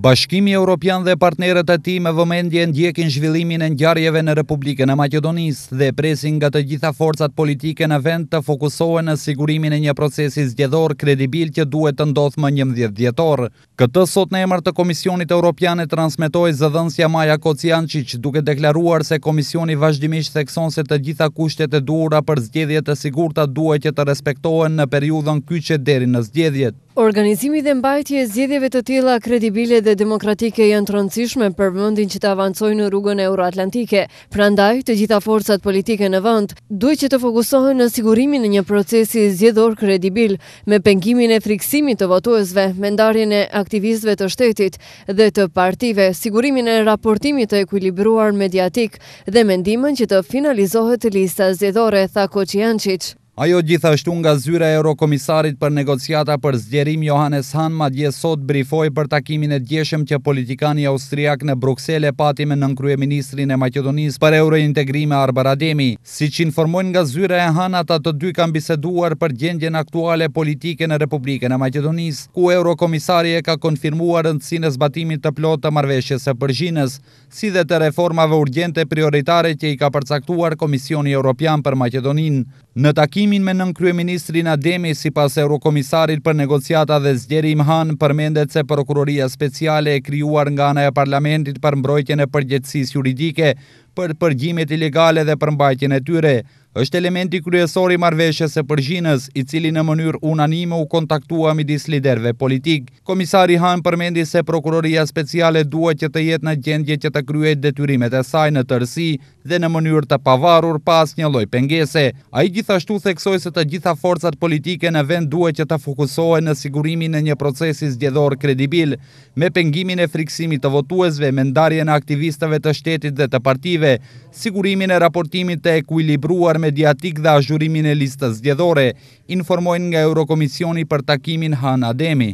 Bashkimi Europian dhe partneret e ti me vëmendje ndjekin zhvillimin e ndjarjeve në Republikën e Maqedonisë dhe presin nga të gjitha forcat politike në vend të fokusohen në sigurimin e një procesi zgjedor kredibil që duhet të ndodhë më një mdjet djetor. Këtë sot në emër të Komisionit Europian e transmitoj zëdhënsja Maja Kocianqic duke deklaruar se Komisioni vazhdimisht thekson se të gjitha kushtet e dura për zgjedhjet e sigurta duhet që të respektohen në periudhën kyqe deri në zgjedhjet. Organizimi dhe mbajtje e zgjedhjeve të tilla kredibile dhe demokratike janë të rëndësishme për mundin që të avancojnë në rrugën euroatlantike. Prandaj, të gjitha forcat politike në vënd, duhet që të fokusohen në sigurimin një procesi zjedhor kredibil me pengimin e friksimit të votuesve, me ndarjen e aktivistve të shtetit dhe të partive, sigurimin e raportimit të ekwilibruar mediatik dhe mendimin që të finalizohet lista zjedhore, tha Koqianqic. Ajo gjithashtu nga zyra e Eurokomisarit për negociata për zgjerim Johannes Hahn madje sot brifoi për takimin e djeshëm që politikani austriak në Bruxelles e pati me nën Ministrin e Maqedonisë për Eurointegrime Arbar Ademi. Siç informojnë nga zyra e Hahn, ata të dy kanë biseduar për gjendjen aktuale politike në Republikën e Maqedonisë, ku Eurokomisari e ka konfirmuar rëndësinë e zbatimit të plotë të marrëveshjes së përgjinës, si dhe të reformave urgjente prioritare që i ka përcaktuar Komisioni Evropian për Maqedoninë. Në takim takimin me nën kryeministrin Ademi si pas Eurokomisarit për negociata dhe zgjeri imhan përmendet se Prokuroria Speciale e kryuar nga anë e Parlamentit për mbrojtjene përgjëtsis juridike për përgjimit ilegale dhe përmbajtjen e tyre. është elementi kryesori marveshës e përgjinës, i cili në mënyrë unanime u kontaktua midis liderve politik. Komisari Han përmendi se prokuroria speciale duhet që të jetë në gjendje që të kryet detyrimet e saj në tërsi dhe në mënyrë të pavarur pas një loj pengese. A i gjithashtu theksoj se të gjitha forcat politike në vend duhet që të fokusohen në sigurimin e një procesis gjedhor kredibil, me pengimin e friksimit të votuesve, me ndarje në aktivistave të shtetit dhe të partive, objektive, sigurimin e raportimit e ekuilibruar mediatik dhe azhurimin e listës gjedhore, informojnë nga Eurokomisioni për takimin Han Ademi.